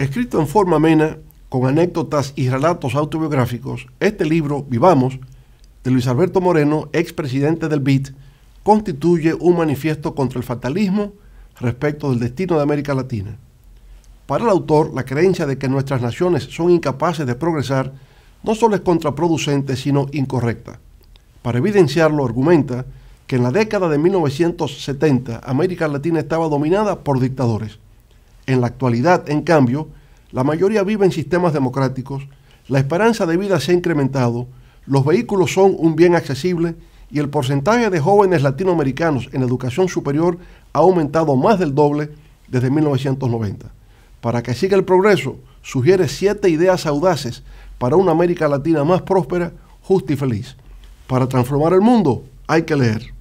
Escrito en forma amena, con anécdotas y relatos autobiográficos, este libro, Vivamos, de Luis Alberto Moreno, expresidente del BIT, constituye un manifiesto contra el fatalismo respecto del destino de América Latina. Para el autor, la creencia de que nuestras naciones son incapaces de progresar no solo es contraproducente, sino incorrecta. Para evidenciarlo, argumenta que en la década de 1970 América Latina estaba dominada por dictadores. En la actualidad, en cambio, la mayoría vive en sistemas democráticos, la esperanza de vida se ha incrementado, los vehículos son un bien accesible y el porcentaje de jóvenes latinoamericanos en educación superior ha aumentado más del doble desde 1990. Para que siga el progreso, sugiere siete ideas audaces para una América Latina más próspera, justa y feliz. Para transformar el mundo hay que leer.